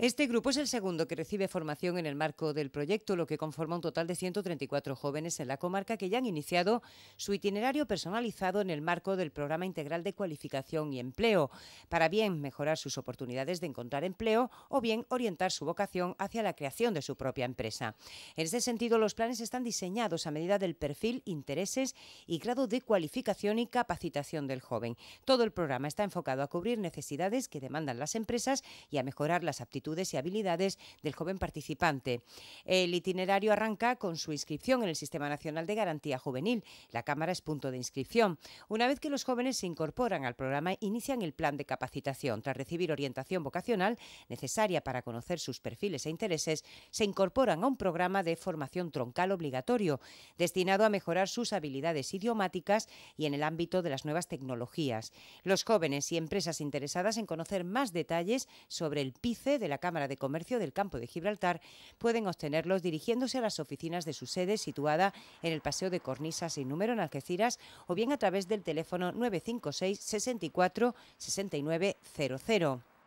Este grupo es el segundo que recibe formación en el marco del proyecto, lo que conforma un total de 134 jóvenes en la comarca que ya han iniciado su itinerario personalizado en el marco del Programa Integral de Cualificación y Empleo, para bien mejorar sus oportunidades de encontrar empleo o bien orientar su vocación hacia la creación de su propia empresa. En ese sentido, los planes están diseñados a medida del perfil, intereses y grado de cualificación y capacitación del joven. Todo el programa está enfocado a cubrir necesidades que demandan las empresas y a mejorar las aptitudes y habilidades del joven participante. El itinerario arranca con su inscripción en el Sistema Nacional de Garantía Juvenil. La Cámara es punto de inscripción. Una vez que los jóvenes se incorporan al programa, inician el plan de capacitación. Tras recibir orientación vocacional necesaria para conocer sus perfiles e intereses, se incorporan a un programa de formación troncal obligatorio, destinado a mejorar sus habilidades idiomáticas y en el ámbito de las nuevas tecnologías. Los jóvenes y empresas interesadas en conocer más detalles sobre el PICE de la Cámara de Comercio del Campo de Gibraltar pueden obtenerlos dirigiéndose a las oficinas de su sede situada en el Paseo de Cornisas sin número en Algeciras o bien a través del teléfono 956 64 69 00.